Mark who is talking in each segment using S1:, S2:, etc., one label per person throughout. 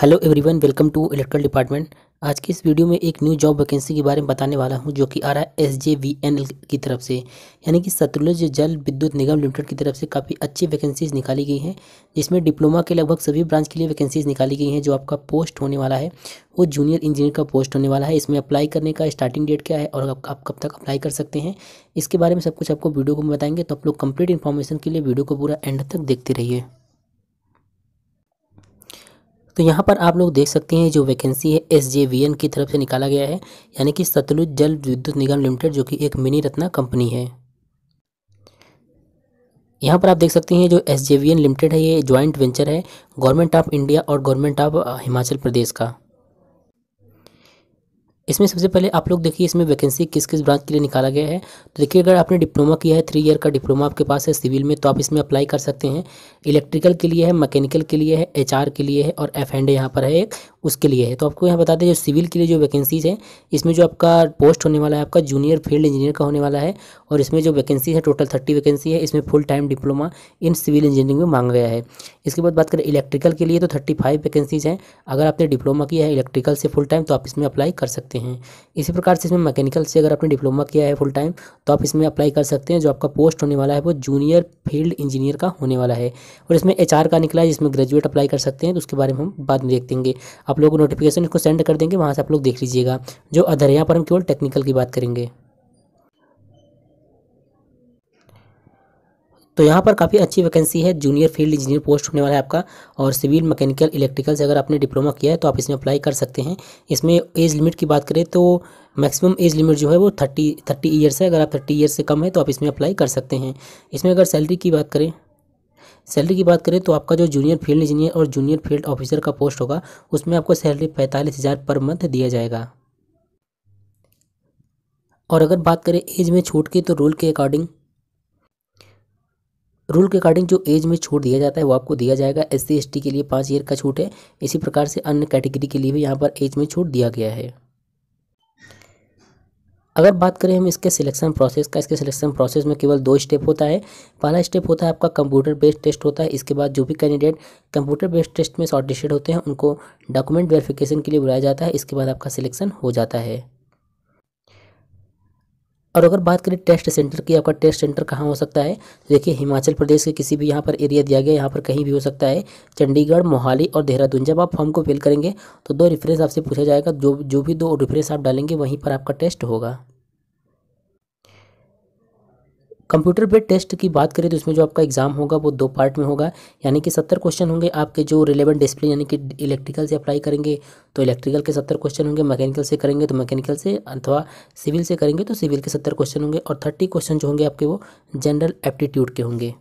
S1: hello everyone welcome to electrical department आज की इस वीडियो में एक न्यू जॉब वैकेंसी के बारे में बताने वाला हूं जो कि आ रहा है एस की तरफ से यानी कि सतलुज जल विद्युत निगम लिमिटेड की तरफ से काफ़ी अच्छी वैकेंसीज निकाली गई हैं जिसमें डिप्लोमा के लगभग सभी ब्रांच के लिए वैकेंसीज निकाली गई हैं जो आपका पोस्ट होने वाला है वो जूनियर इंजीनियर का पोस्ट होने वाला है इसमें अप्लाई करने का स्टार्टिंग डेट क्या है और आप, आप कब तक अप्लाई कर सकते हैं इसके बारे में सब कुछ आपको वीडियो को बताएंगे तो आप लोग कंप्लीट इन्फॉर्मेशन के लिए वीडियो को पूरा एंड तक देखते रहिए तो यहाँ पर आप लोग देख सकते हैं जो वैकेंसी है एस की तरफ से निकाला गया है यानी कि सतलुज जल विद्युत निगम लिमिटेड जो कि एक मिनी रत्ना कंपनी है यहाँ पर आप देख सकते हैं जो एस लिमिटेड है ये ज्वाइंट वेंचर है गवर्नमेंट ऑफ इंडिया और गवर्नमेंट ऑफ हिमाचल प्रदेश का इसमें सबसे पहले आप लोग देखिए इसमें वैकेंसी किस किस ब्रांच के लिए निकाला गया है तो देखिए अगर आपने डिप्लोमा किया है थ्री ईयर का डिप्लोमा आपके पास है सिविल में तो आप इसमें अप्लाई कर सकते हैं इलेक्ट्रिकल के लिए है मैकेनिकल के लिए है एच के लिए है और एफ एंड यहाँ पर है एक उसके लिए है तो आपको यहाँ बता दें जो सिविल के लिए जो वैकेंसीज़ है इसमें जो आपका पोस्ट होने वाला है आपका जूनियर फील्ड इंजीनियर का होने वाला है और इसमें जो वैकेंसी है टोटल थर्टी वैकेंसी है इसमें full time diploma in civil engineering में मांगा गया है इसके बाद बात करें इलेक्ट्रिकल के लिए तो थर्टी फाइव वैकेंसीज़ हैं अगर आपने डिप्लोमा किया है इलेक्ट्रिकल से फुल टाइम तो आप इसमें अप्लाई कर सकते हैं इसी प्रकार से इसमें मैकेनिकल से अगर आपने डिप्लोमा किया है फुल टाइम तो आप इसमें अप्लाई कर सकते हैं जो आपका पोस्ट होने वाला है वो जूनियर फील्ड इंजीनियर का होने वाला है और इसमें एच का निकला है जिसमें ग्रेजुएट अप्लाई कर सकते हैं तो उसके बारे में हम बाद में देख देंगे आप लोग नोटिफिकेशन इसको सेंड कर देंगे वहाँ से आप लोग देख लीजिएगा जो अदर यहाँ पर हम केवल टेक्निकल की बात करेंगे तो यहाँ पर काफ़ी अच्छी वैकेंसी है जूनियर फील्ड इंजीनियर पोस्ट होने वाला है आपका और सिविल मैकेनिकल इलेक्ट्रिकल से अगर आपने डिप्लोमा किया है तो आप इसमें अप्लाई कर सकते हैं इसमें एज लिमिट की बात करें तो मैक्सिमम एज लिमिट जो है वो थर्टी थर्टी ईयर्स है अगर आप थर्टी ईयर्स से कम है तो आप इसमें अप्लाई कर सकते हैं इसमें अगर सैलरी की बात करें सैलरी की बात करें तो आपका जो जूनियर फील्ड इंजीनियर और जूनियर फील्ड ऑफिसर का पोस्ट होगा उसमें आपको सैलरी पैंतालीस हज़ार पर मंथ दिया जाएगा और अगर बात करें एज में छूट की तो रूल के अकॉर्डिंग रूल के अकॉर्डिंग जो एज में छूट दिया जाता है वो आपको दिया जाएगा एस सी के लिए पाँच ईयर का छूट है इसी प्रकार से अन्य कैटेगरी के लिए भी यहाँ पर एज में छूट दिया गया है अगर बात करें हम इसके सिलेक्शन प्रोसेस का इसके सिलेक्शन प्रोसेस में केवल दो स्टेप होता है पहला स्टेप होता है आपका कंप्यूटर बेस्ड टेस्ट होता है इसके बाद जो भी कैंडिडेट कंप्यूटर बेस्ड टेस्ट में शॉर्टलिस्टेड होते हैं उनको डॉक्यूमेंट वेरिफिकेशन के लिए बुलाया जाता है इसके बाद आपका सिलेक्शन हो जाता है और अगर बात करें टेस्ट सेंटर की आपका टेस्ट सेंटर कहाँ हो सकता है देखिए हिमाचल प्रदेश के किसी भी यहाँ पर एरिया दिया गया यहाँ पर कहीं भी हो सकता है चंडीगढ़ मोहाली और देहरादून जब आप फॉर्म को फिल करेंगे तो दो रेफरेंस आपसे पूछा जाएगा जो जो भी दो रेफरेंस आप डालेंगे वहीं पर आपका टेस्ट होगा कंप्यूटर बेड टेस्ट की बात करें तो इसमें जो आपका एग्जाम होगा वो दो पार्ट में होगा यानी कि सत्तर क्वेश्चन होंगे आपके जो रिलेवेंट डिस्प्ले यानी कि इलेक्ट्रिकल से अप्लाई करेंगे तो इलेक्ट्रिकल के सत्तर क्वेश्चन होंगे मैकेनिकल से करेंगे तो मैकेनिकल से अथवा सिविल से करेंगे तो सिविल के सत्तर क्वेश्चन होंगे और थर्टी क्वेश्चन जो होंगे आपके वो जनरल एप्टीट्यूड के होंगे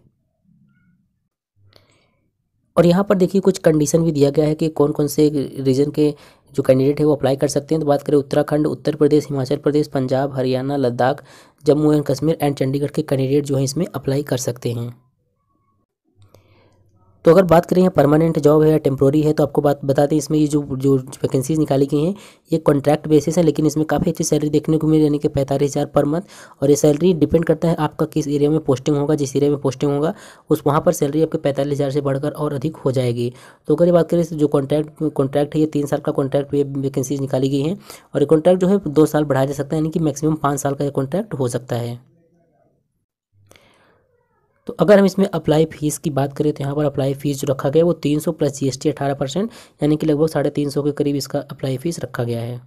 S1: और यहाँ पर देखिए कुछ कंडीशन भी दिया गया है कि कौन कौन से रीजन के जो कैंडिडेट है वो अप्लाई कर सकते हैं तो बात करें उत्तराखंड उत्तर प्रदेश हिमाचल प्रदेश पंजाब हरियाणा लद्दाख जम्मू एंड कश्मीर एंड चंडीगढ़ के कैंडिडेट जो हैं इसमें अप्लाई कर सकते हैं तो अगर बात करें यहाँ परमानेंट जॉब है या टेम्प्रोरी है तो आपको बात बताते हैं इसमें ये जो जो वैकेंसीज निकाली गई हैं ये कॉन्ट्रैक्ट बेसिस है लेकिन इसमें काफ़ी अच्छी सैलरी देखने को मिली यानी कि पैंतालीस हज़ार पर मंथ और ये सैलरी डिपेंड करता है आपका किस एरिया में पोस्टिंग होगा जिस एरिया में पोस्टिंग होगा उस वहाँ पर सैलरी आपके पैंतालीस हज़ार से बढ़कर और अधिक हो जाएगी तो अगर ये बात करें जो कॉन्ट्रैक्ट कॉन्ट्रैक्ट है ये तीन साल का कॉन्ट्रैक्ट ये वैकेंसीज निकाली गई हैं और ये कॉन्ट्रैक्ट जो है दो साल बढ़ाया जा सकता है यानी कि मैक्सिमम पाँच साल का ये कॉन्ट्रैक्ट हो सकता है तो अगर हम इसमें अप्लाई फीस की बात करें तो यहाँ पर अप्लाई फीस जो रखा गया है वो तीन सौ प्लस जी एस टी अठारह परसेंट यानी कि लगभग साढ़े तीन सौ के करीब इसका अप्लाई फीस रखा गया है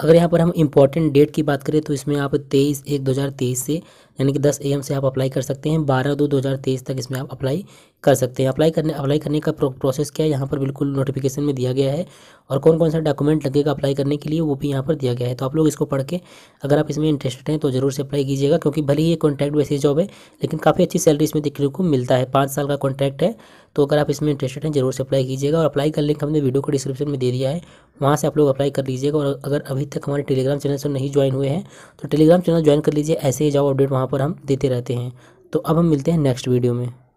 S1: अगर यहाँ पर हम इम्पॉर्टेंट डेट की बात करें तो इसमें आप तेईस एक दो हज़ार तेईस से यानी कि 10 एम से आप अप्लाई कर सकते हैं 12 दो 2023 तक इसमें आप अप्लाई कर सकते हैं अप्लाई करने अप्लाई करने का प्रोसेस क्या है यहाँ पर बिल्कुल नोटिफिकेशन में दिया गया है और कौन कौन सा डॉक्यूमेंट लगेगा अप्लाई करने के लिए वो भी यहाँ पर दिया गया है तो आप लोग इसको पढ़ के अगर आप इसमें इंटरेस्टेड हैं तो ज़रूर से अप्लाई कीजिएगा क्योंकि भले ही ये कॉन्ट्रैक्ट वैसे जॉब है लेकिन काफ़ी अच्छी सैलरी इसमें देखने को मिलता है पाँच साल का कॉन्ट्रैक्ट है तो अगर आप इसमें इंटरेस्टेड हैं जरूर से अप्लाई कीजिएगा और अप्लाई का लिंक हमने वीडियो को डिस्क्रिप्शन में दे दिया है वहाँ से आप लोग अप्लाई कर लीजिएगा और अगर अभी तक हमारे टेलीग्राम चैनल से नहीं ज्वाइन हुए हैं तो टेलीग्राम चैनल ज्वाइन कर लीजिए ऐसे ही जॉब अपडेट वहाँ पर हम देते रहते हैं तो अब हम मिलते हैं नेक्स्ट वीडियो में